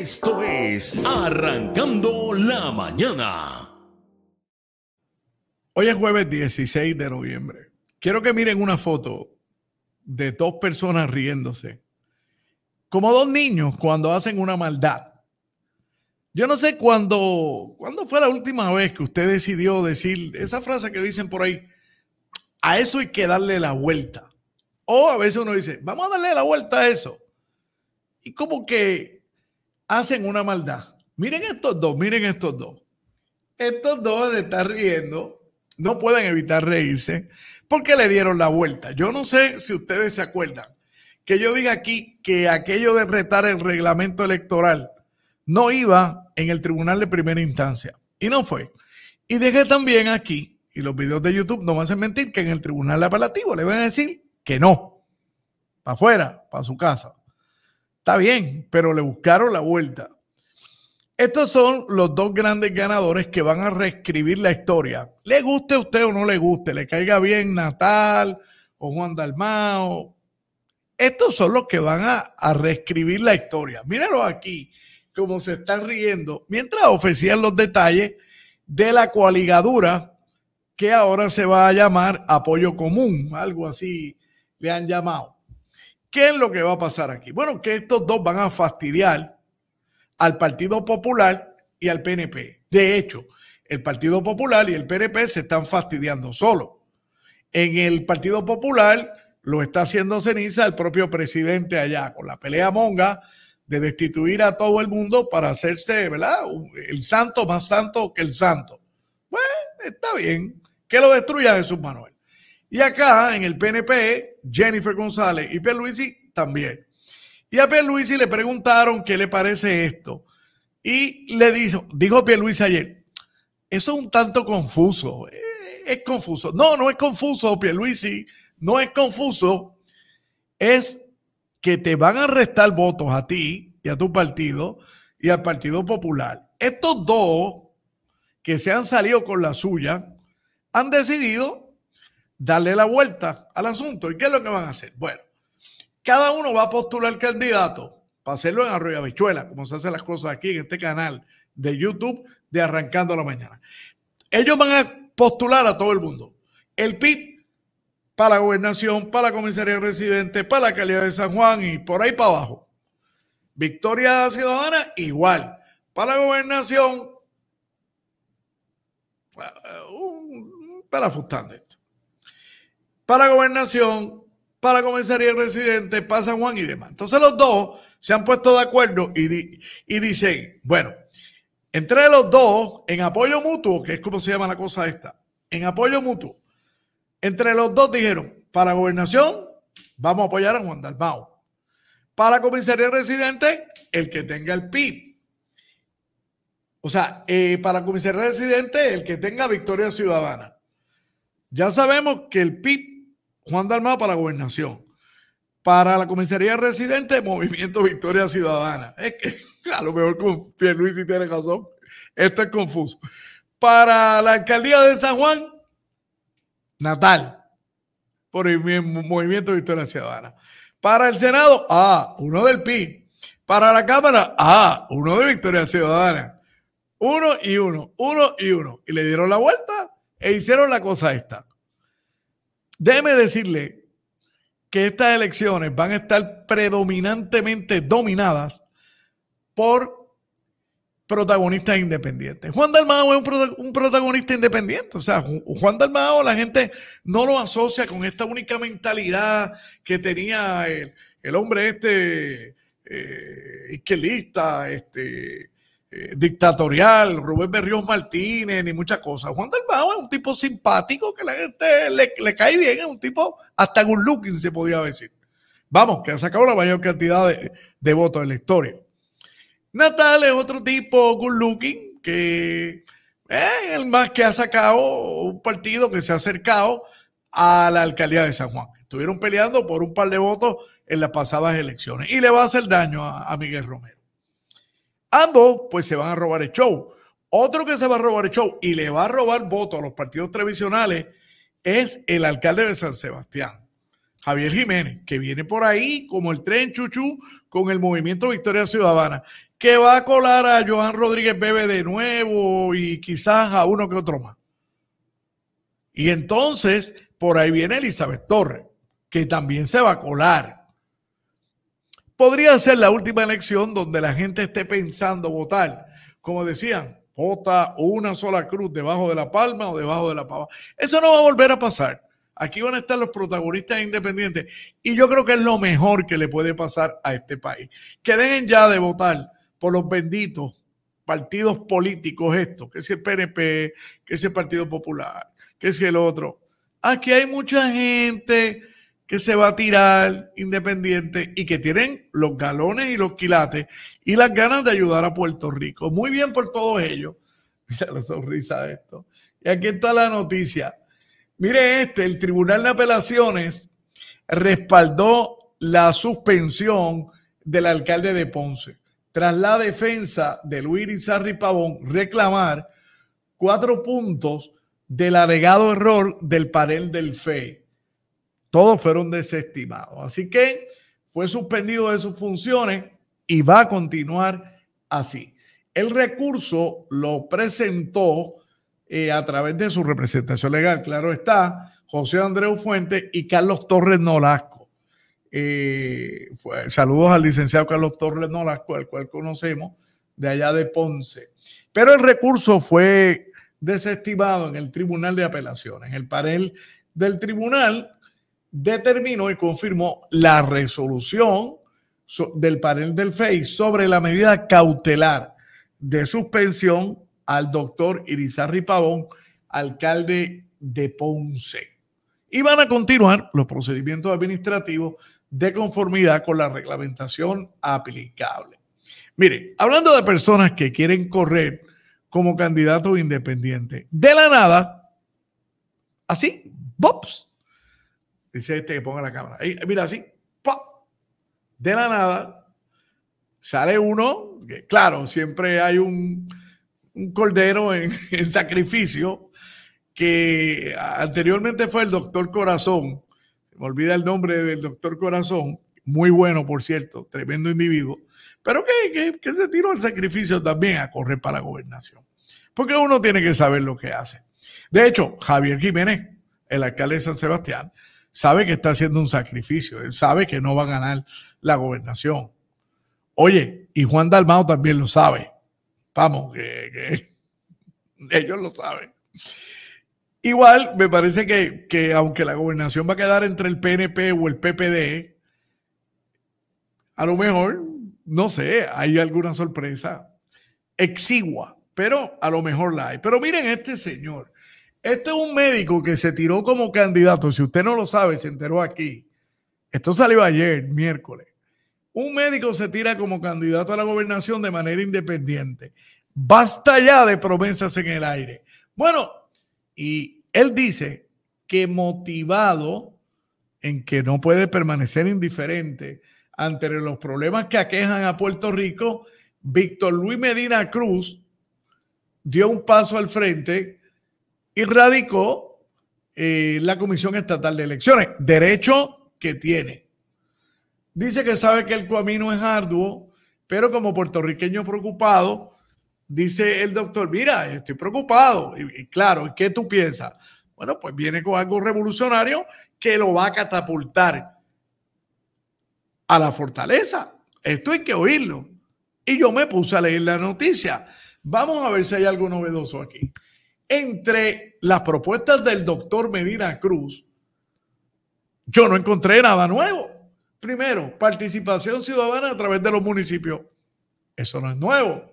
Esto es Arrancando la Mañana. Hoy es jueves 16 de noviembre. Quiero que miren una foto de dos personas riéndose. Como dos niños cuando hacen una maldad. Yo no sé cuándo, cuándo fue la última vez que usted decidió decir esa frase que dicen por ahí, a eso hay que darle la vuelta. O a veces uno dice, vamos a darle la vuelta a eso. Y como que hacen una maldad. Miren estos dos, miren estos dos. Estos dos de estar riendo, no pueden evitar reírse, porque le dieron la vuelta. Yo no sé si ustedes se acuerdan que yo diga aquí que aquello de retar el reglamento electoral no iba en el tribunal de primera instancia. Y no fue. Y dejé también aquí, y los videos de YouTube no me hacen mentir, que en el tribunal apelativo le van a decir que no. Para afuera, para su casa. Está bien, pero le buscaron la vuelta. Estos son los dos grandes ganadores que van a reescribir la historia. Le guste a usted o no le guste, le caiga bien Natal o Juan Dalmao. Estos son los que van a, reescribir la historia. Míralo aquí, como se están riendo, mientras ofrecían los detalles de la coaligadura que ahora se va a llamar apoyo común, algo así le han llamado. ¿Qué es lo que va a pasar aquí? Bueno, que estos dos van a fastidiar al Partido Popular y al PNP. De hecho, el Partido Popular y el PNP se están fastidiando solo. En el Partido Popular lo está haciendo ceniza el propio presidente allá con la pelea monga de destituir a todo el mundo para hacerse, ¿verdad? El santo más santo que el santo. Bueno, está bien. Que lo destruya Jesús Manuel. Y acá, en el PNP, Jennifer González y Luisi también. Y a Luisi le preguntaron qué le parece esto. Y le dijo, dijo Luisi ayer, eso es un tanto confuso. Eh, es, confuso. No, no es confuso, Luisi No es confuso. Es que te van a restar votos a ti y a tu partido y al Partido Popular. Estos dos que se han salido con la suya han decidido darle la vuelta al asunto. ¿Y qué es lo que van a hacer? Bueno, cada uno va a postular candidato para hacerlo en Arroyo Bichuela, como se hacen las cosas aquí en este canal de YouTube de Arrancando la Mañana. Ellos van a postular a todo el mundo. El PIB para la gobernación, para la comisaría residente, para la calidad de San Juan y por ahí para abajo. Victoria Ciudadana, igual. Para la gobernación, para eh, un, esto para gobernación, para comisaría residente, para Juan y demás. Entonces los dos se han puesto de acuerdo y, dicen, bueno, entre los dos, en apoyo mutuo, que es como se llama la cosa esta, en apoyo mutuo, entre los dos dijeron, para gobernación, vamos a apoyar a Juan Dalmao. Para comisaría residente, el que tenga el PIB. O sea, eh, para comisaría residente, el que tenga Victoria Ciudadana. Ya sabemos que el PIB Juan Dalmao para la gobernación. Para la comisaría residente, Movimiento Victoria Ciudadana. Es que a lo mejor Luis Pierluisi tiene razón. Esto es confuso. Para la alcaldía de San Juan, Natal. Por el Movimiento Victoria Ciudadana. Para el Senado, ah, uno del PIB. Para la Cámara, ah, uno de Victoria Ciudadana. Uno y uno, uno y uno. Y le dieron la vuelta e hicieron la cosa esta. Déjeme decirle que estas elecciones van a estar predominantemente dominadas por protagonistas independientes. Juan Dalmao es un, protagonista independiente. O sea, Juan Dalmao la gente no lo asocia con esta única mentalidad que tenía el, hombre este eh, izquierdista, este, eh, dictatorial, Rubén Berrios Martínez, y muchas cosas. Juan del Bajo es un tipo simpático que la gente le, cae bien, es un tipo hasta un looking, se podía decir. Vamos, que ha sacado la mayor cantidad de, votos en la historia. Natal es otro tipo good looking que es eh, el más que ha sacado un partido que se ha acercado a la alcaldía de San Juan. Estuvieron peleando por un par de votos en las pasadas elecciones y le va a hacer daño a, a Miguel Romero. Ambos, pues se van a robar el show. Otro que se va a robar el show y le va a robar voto a los partidos tradicionales es el alcalde de San Sebastián, Javier Jiménez, que viene por ahí como el tren chuchú con el movimiento Victoria Ciudadana, que va a colar a Joan Rodríguez Bebe de nuevo y quizás a uno que otro más. Y entonces, por ahí viene Elizabeth Torres, que también se va a colar podría ser la última elección donde la gente esté pensando votar, como decían, vota una sola cruz debajo de la palma o debajo de la pava. Eso no va a volver a pasar. Aquí van a estar los protagonistas independientes y yo creo que es lo mejor que le puede pasar a este país. Que dejen ya de votar por los benditos partidos políticos estos, que es el PNP, que es el Partido Popular, que es el otro. Aquí hay mucha gente que se va a tirar Independiente y que tienen los galones y los quilates y las ganas de ayudar a Puerto Rico. Muy bien por todos ellos. Mira la sonrisa de esto. Y aquí está la noticia. Mire este, el Tribunal de Apelaciones respaldó la suspensión del alcalde de Ponce tras la defensa de Luis Izarri Pavón reclamar cuatro puntos del alegado error del panel del FEI. Todos fueron desestimados. Así que fue suspendido de sus funciones y va a continuar así. El recurso lo presentó eh, a través de su representación legal, claro está, José Andreu Fuentes y Carlos Torres Nolasco. Eh, saludos al licenciado Carlos Torres Nolasco, al cual conocemos de allá de Ponce. Pero el recurso fue desestimado en el Tribunal de Apelaciones. El panel del tribunal determinó y confirmó la resolución del panel del FEI sobre la medida cautelar de suspensión al doctor Irizarri Pavón, alcalde de Ponce. Y van a continuar los procedimientos administrativos de conformidad con la reglamentación aplicable. Mire, hablando de personas que quieren correr como candidato independiente, de la nada, así, bops, Dice este que ponga la cámara. Y mira, así. De la nada sale uno. claro, siempre hay un, cordero en, sacrificio que anteriormente fue el doctor Corazón. Se me olvida el nombre del doctor Corazón. Muy bueno, por cierto. Tremendo individuo. Pero que, que se tiró al sacrificio también a correr para la gobernación. Porque uno tiene que saber lo que hace. De hecho, Javier Jiménez, el alcalde de San Sebastián, sabe que está haciendo un sacrificio, él sabe que no va a ganar la gobernación. Oye, y Juan Dalmao también lo sabe. Vamos, que, ellos lo saben. Igual, me parece que, que, aunque la gobernación va a quedar entre el PNP o el PPD, a lo mejor, no sé, hay alguna sorpresa exigua, pero a lo mejor la hay. Pero miren este señor, este es un médico que se tiró como candidato. Si usted no lo sabe, se enteró aquí. Esto salió ayer, miércoles. Un médico se tira como candidato a la gobernación de manera independiente. Basta ya de promesas en el aire. Bueno, y él dice que motivado en que no puede permanecer indiferente ante los problemas que aquejan a Puerto Rico, Víctor Luis Medina Cruz dio un paso al frente y radicó eh, la Comisión Estatal de Elecciones, derecho que tiene. Dice que sabe que el camino es arduo, pero como puertorriqueño preocupado, dice el doctor, mira, estoy preocupado. Y, y claro, ¿qué tú piensas? Bueno, pues viene con algo revolucionario que lo va a catapultar a la fortaleza. Esto hay que oírlo. Y yo me puse a leer la noticia. Vamos a ver si hay algo novedoso aquí entre las propuestas del doctor Medina Cruz, yo no encontré nada nuevo. Primero, participación ciudadana a través de los municipios. Eso no es nuevo.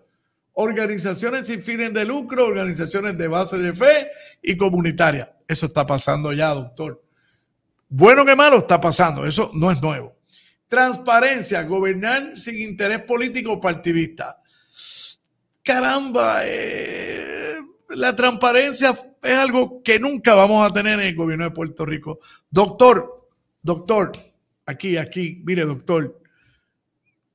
Organizaciones sin fines de lucro, organizaciones de base de fe y comunitaria, Eso está pasando ya, doctor. Bueno que malo está pasando. Eso no es nuevo. Transparencia, gobernar sin interés político partidista. Caramba, eh, la transparencia es algo que nunca vamos a tener en el gobierno de Puerto Rico. Doctor, doctor, aquí, aquí, mire, doctor,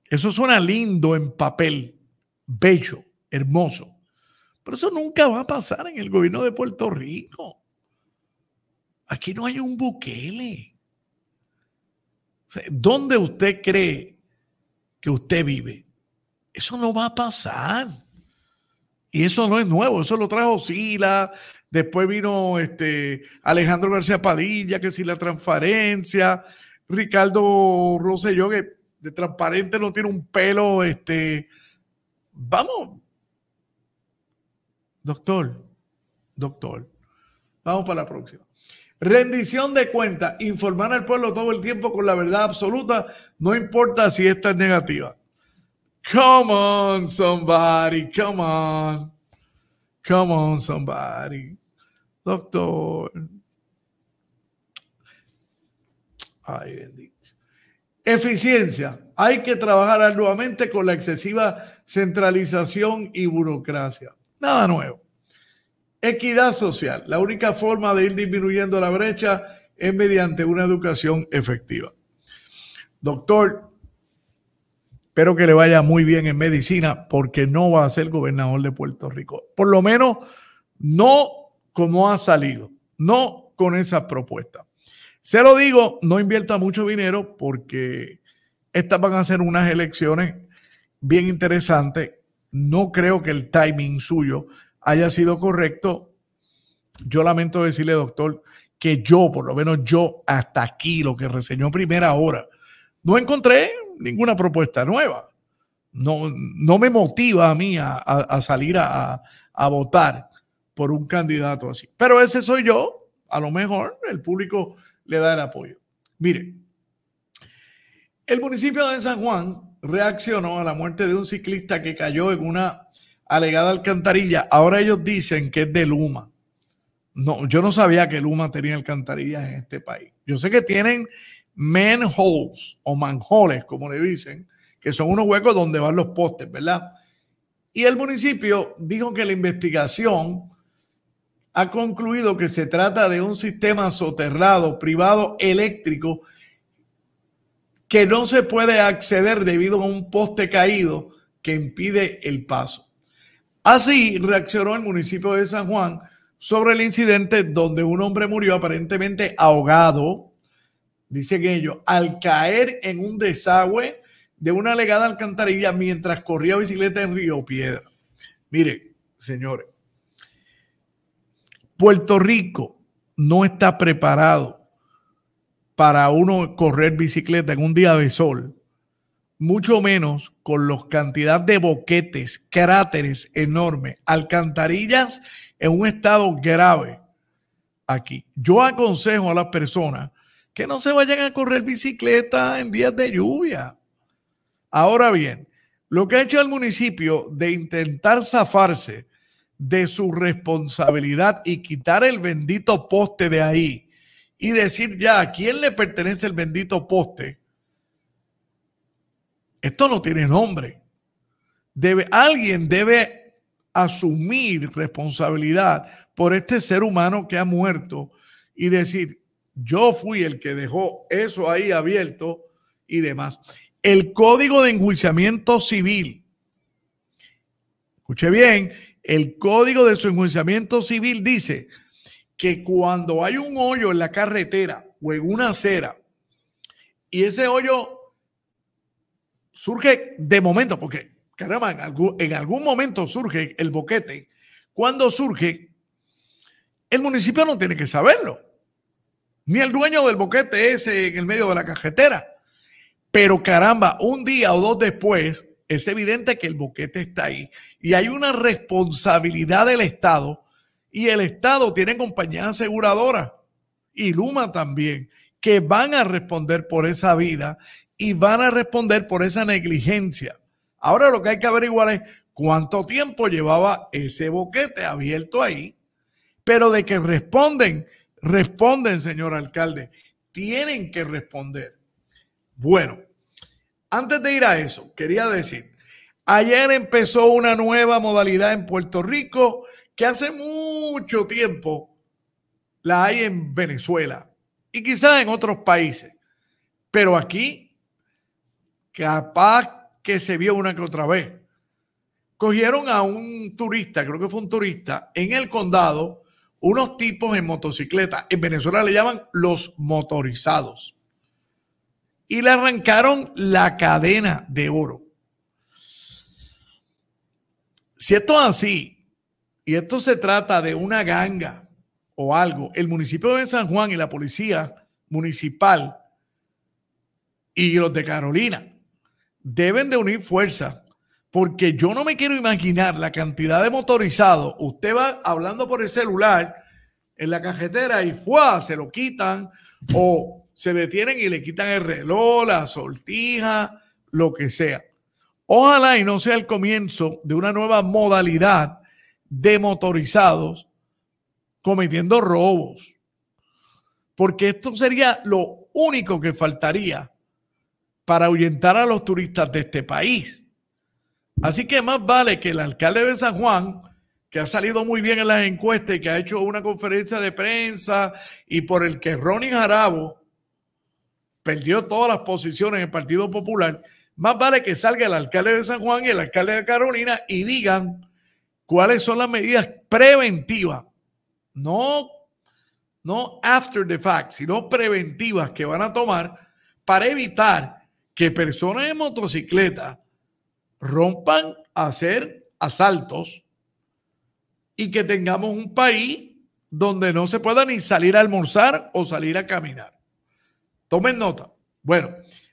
eso suena lindo en papel, bello, hermoso, pero eso nunca va a pasar en el gobierno de Puerto Rico. Aquí no hay un buquele. ¿Dónde usted cree que usted vive? Eso no va a pasar. Y eso no es nuevo, eso lo trajo Sila, después vino este Alejandro García Padilla, que si la transparencia, Ricardo Rosselló, que de transparente no tiene un pelo, este, vamos, doctor, doctor, vamos para la próxima. Rendición de cuentas, informar al pueblo todo el tiempo con la verdad absoluta, no importa si esta es negativa. Come on, somebody. Come on. Come on, somebody. Doctor. Ay, bendito. Eficiencia. Hay que trabajar arduamente con la excesiva centralización y burocracia. Nada nuevo. Equidad social. La única forma de ir disminuyendo la brecha es mediante una educación efectiva. Doctor, Espero que le vaya muy bien en medicina porque no va a ser gobernador de Puerto Rico. Por lo menos no como ha salido, no con esa propuestas. Se lo digo, no invierta mucho dinero porque estas van a ser unas elecciones bien interesantes. No creo que el timing suyo haya sido correcto. Yo lamento decirle, doctor, que yo, por lo menos yo, hasta aquí, lo que reseñó primera hora, no encontré ninguna propuesta nueva. No, no me motiva a mí a, salir a, a votar por un candidato así. Pero ese soy yo. A lo mejor el público le da el apoyo. Mire, el municipio de San Juan reaccionó a la muerte de un ciclista que cayó en una alegada alcantarilla. Ahora ellos dicen que es de Luma. No, yo no sabía que Luma tenía alcantarillas en este país. Yo sé que tienen manholes o manjoles, como le dicen, que son unos huecos donde van los postes, ¿verdad? Y el municipio dijo que la investigación ha concluido que se trata de un sistema soterrado privado eléctrico que no se puede acceder debido a un poste caído que impide el paso. Así reaccionó el municipio de San Juan sobre el incidente donde un hombre murió aparentemente ahogado dicen ellos, al caer en un desagüe de una legada alcantarilla mientras corría bicicleta en Río Piedra. Mire, señores, Puerto Rico no está preparado para uno correr bicicleta en un día de sol, mucho menos con la cantidad de boquetes, cráteres enormes, alcantarillas en un estado grave aquí. Yo aconsejo a las personas que no se vayan a correr bicicleta en días de lluvia. Ahora bien, lo que ha hecho el municipio de intentar zafarse de su responsabilidad y quitar el bendito poste de ahí y decir ya a quién le pertenece el bendito poste, esto no tiene nombre. Debe, alguien debe asumir responsabilidad por este ser humano que ha muerto y decir, yo fui el que dejó eso ahí abierto y demás. El código de enjuiciamiento civil. Escuche bien, el código de su enjuiciamiento civil dice que cuando hay un hoyo en la carretera o en una acera y ese hoyo surge de momento, porque caramba, en en algún momento surge el boquete. Cuando surge, el municipio no tiene que saberlo ni el dueño del boquete ese en el medio de la cajetera. Pero caramba, un día o dos después, es evidente que el boquete está ahí y hay una responsabilidad del Estado y el Estado tiene compañía aseguradora y Luma también que van a responder por esa vida y van a responder por esa negligencia. Ahora lo que hay que averiguar es cuánto tiempo llevaba ese boquete abierto ahí, pero de que responden Responden, señor alcalde. Tienen que responder. Bueno, antes de ir a eso, quería decir, ayer empezó una nueva modalidad en Puerto Rico que hace mucho tiempo la hay en Venezuela y quizás en otros países. Pero aquí, capaz que se vio una que otra vez. Cogieron a un turista, creo que fue un turista, en el condado unos tipos en motocicleta, en Venezuela le llaman los motorizados, y le arrancaron la cadena de oro. Si esto es así, y esto se trata de una ganga o algo, el municipio de San Juan y la policía municipal y los de Carolina deben de unir fuerzas porque yo no me quiero imaginar la cantidad de motorizados. Usted va hablando por el celular en la cajetera y se lo quitan o se detienen y le quitan el reloj, la sortija, lo que sea. Ojalá y no sea el comienzo de una nueva modalidad de motorizados cometiendo robos. Porque esto sería lo único que faltaría para ahuyentar a los turistas de este país. Así que más vale que el alcalde de San Juan, que ha salido muy bien en las encuestas y que ha hecho una conferencia de prensa y por el que Ronnie Jarabo perdió todas las posiciones en el Partido Popular, más vale que salga el alcalde de San Juan y el alcalde de Carolina y digan cuáles son las medidas preventivas, no, no after the fact, sino preventivas que van a tomar para evitar que personas en motocicleta rompan a hacer asaltos y que tengamos un país donde no se pueda ni salir a almorzar o salir a caminar. Tomen nota. Bueno,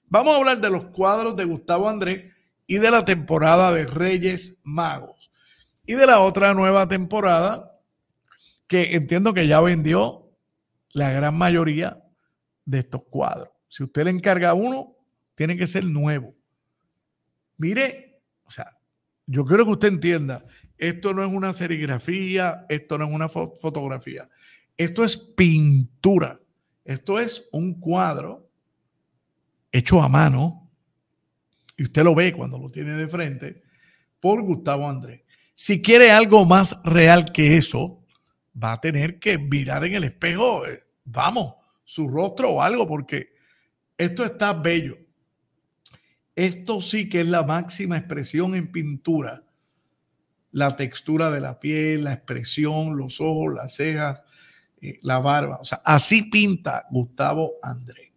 vamos a hablar de los cuadros de Gustavo Andrés y de la temporada de Reyes Magos y de la otra nueva temporada que entiendo que ya vendió la gran mayoría de estos cuadros. Si usted le encarga uno, tiene que ser nuevo. Mire yo quiero que usted entienda, esto no es una serigrafía, esto no es una fotografía, esto es pintura, esto es un cuadro hecho a mano, y usted lo ve cuando lo tiene de frente, por Gustavo Andrés. Si quiere algo más real que eso, va a tener que mirar en el espejo, eh, vamos, su rostro o algo, porque esto está bello. Esto sí que es la máxima expresión en pintura. La textura de la piel, la expresión, los ojos, las cejas, eh, la barba. O sea, así pinta Gustavo Andrés.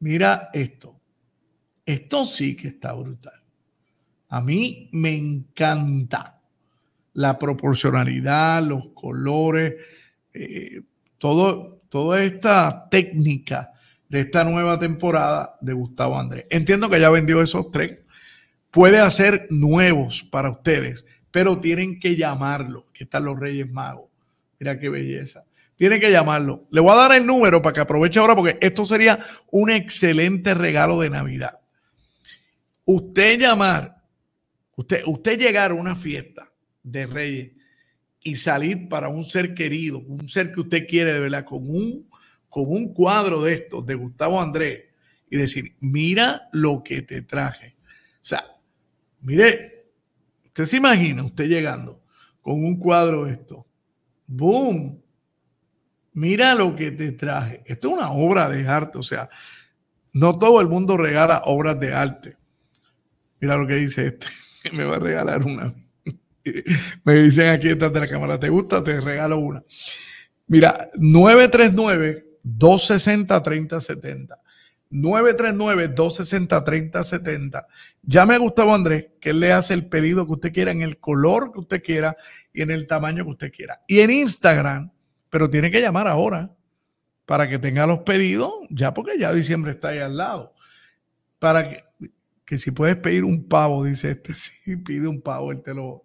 Mira esto. Esto sí que está brutal. A mí me encanta la proporcionalidad, los colores, eh, todo, toda esta técnica de esta nueva temporada de Gustavo Andrés. Entiendo que ya vendió esos tres. Puede hacer nuevos para ustedes, pero tienen que llamarlo. Aquí están los Reyes Magos. Mira qué belleza. Tiene que llamarlo. Le voy a dar el número para que aproveche ahora porque esto sería un excelente regalo de Navidad. Usted llamar, usted, usted llegar a una fiesta de Reyes y salir para un ser querido, un ser que usted quiere de verdad, con un con un cuadro de estos de Gustavo Andrés y decir, mira lo que te traje. O sea, mire, usted se imagina usted llegando con un cuadro de esto. ¡Boom! Mira lo que te traje. Esto es una obra de arte, o sea, no todo el mundo regala obras de arte. Mira lo que dice este, que me va a regalar una. me dicen aquí detrás de la cámara, ¿te gusta? Te regalo una. Mira, 939 260-3070. 939-260-3070. Llame a Gustavo Andrés, que le hace el pedido que usted quiera, en el color que usted quiera y en el tamaño que usted quiera. Y en Instagram, pero tiene que llamar ahora para que tenga los pedidos, ya porque ya diciembre está ahí al lado. Para que, si puedes pedir un pavo, dice este, si pide un pavo, él te lo,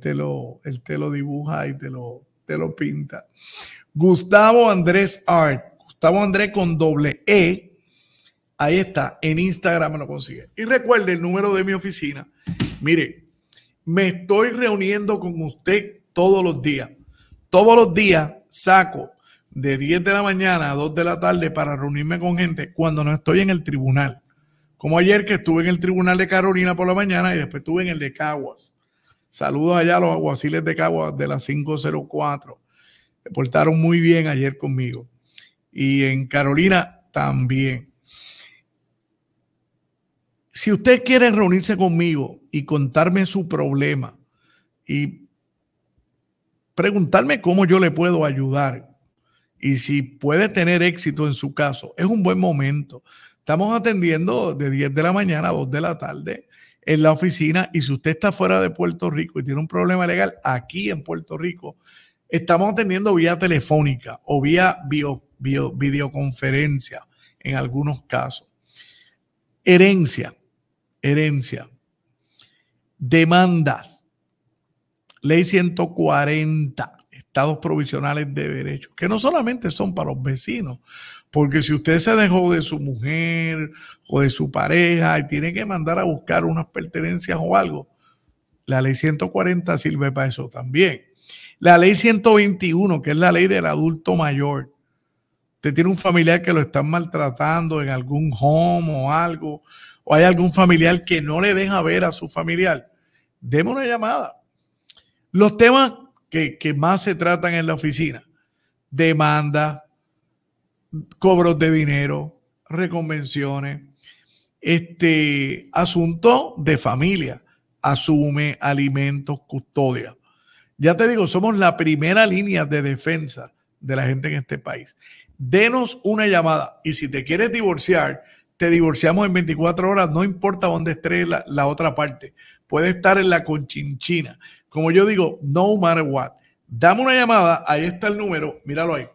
te lo, él te lo dibuja y te lo, te lo pinta. Gustavo Andrés Art. Gustavo Andrés con doble E. Ahí está, en Instagram lo consigue. Y recuerde el número de mi oficina. Mire, me estoy reuniendo con usted todos los días. Todos los días saco de 10 de la mañana a 2 de la tarde para reunirme con gente cuando no estoy en el tribunal. Como ayer que estuve en el tribunal de Carolina por la mañana y después estuve en el de Caguas. Saludos allá a los aguaciles de Caguas de la 504 me portaron muy bien ayer conmigo. Y en Carolina también. Si usted quiere reunirse conmigo y contarme su problema y preguntarme cómo yo le puedo ayudar y si puede tener éxito en su caso, es un buen momento. Estamos atendiendo de 10 de la mañana a 2 de la tarde en la oficina y si usted está fuera de Puerto Rico y tiene un problema legal aquí en Puerto Rico, Estamos atendiendo vía telefónica o vía videoconferencia en algunos casos. Herencia, herencia, demandas, ley 140, estados provisionales de derechos, que no solamente son para los vecinos, porque si usted se dejó de su mujer o de su pareja y tiene que mandar a buscar unas pertenencias o algo, la ley 140 sirve para eso también. La ley 121, que es la ley del adulto mayor. Usted tiene un familiar que lo están maltratando en algún home o algo, o hay algún familiar que no le deja ver a su familiar. Deme una llamada. Los temas que, que más se tratan en la oficina, demanda, cobros de dinero, reconvenciones, este asunto de familia, asume alimentos, custodia. Ya te digo, somos la primera línea de defensa de la gente en este país. Denos una llamada y si te quieres divorciar, te divorciamos en 24 horas, no importa dónde esté la, la, otra parte. Puede estar en la conchinchina. Como yo digo, no matter what. Dame una llamada, ahí está el número, míralo ahí.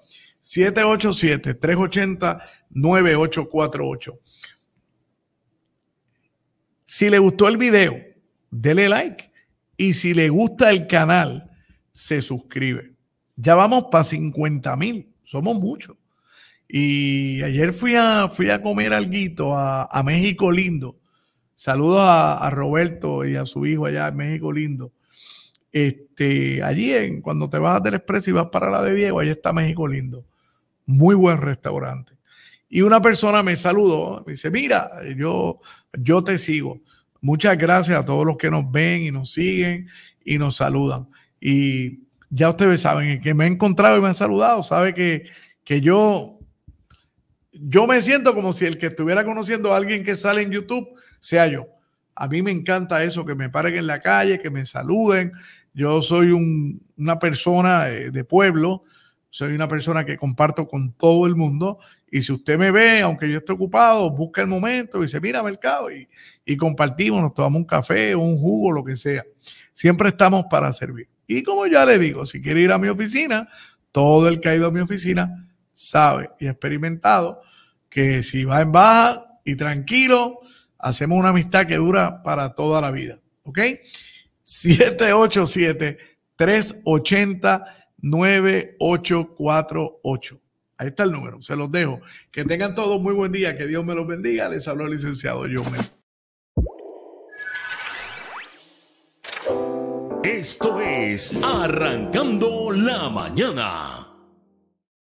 787-380-9848. Si le gustó el video, dele like. Y si le gusta el canal, se suscribe. Ya vamos para 50 mil, somos muchos. Y ayer fui a, fui a comer algo a, a, México Lindo. saludo a, Roberto y a su hijo allá en México Lindo. Este, allí, en, cuando te vas a Express y vas para la de Diego, ahí está México Lindo. Muy buen restaurante. Y una persona me saludó, me dice, mira, yo, yo te sigo. Muchas gracias a todos los que nos ven y nos siguen y nos saludan. Y ya ustedes saben, el que me ha encontrado y me han saludado sabe que, yo, yo me siento como si el que estuviera conociendo a alguien que sale en YouTube sea yo. A mí me encanta eso, que me paren en la calle, que me saluden. Yo soy una persona eh, de pueblo, soy una persona que comparto con todo el mundo. Y si usted me ve, aunque yo esté ocupado, busca el momento y dice, mira, mercado, y, y compartimos, nos tomamos un café, un jugo, lo que sea. Siempre estamos para servir. Y como ya le digo, si quiere ir a mi oficina, todo el que ha ido a mi oficina sabe y ha experimentado que si va en baja y tranquilo, hacemos una amistad que dura para toda la vida. ¿Ok? 787-380-9848. Ahí está el número, se los dejo. Que tengan todos muy buen día, que Dios me los bendiga. Les hablo el licenciado John esto es Arrancando la Mañana.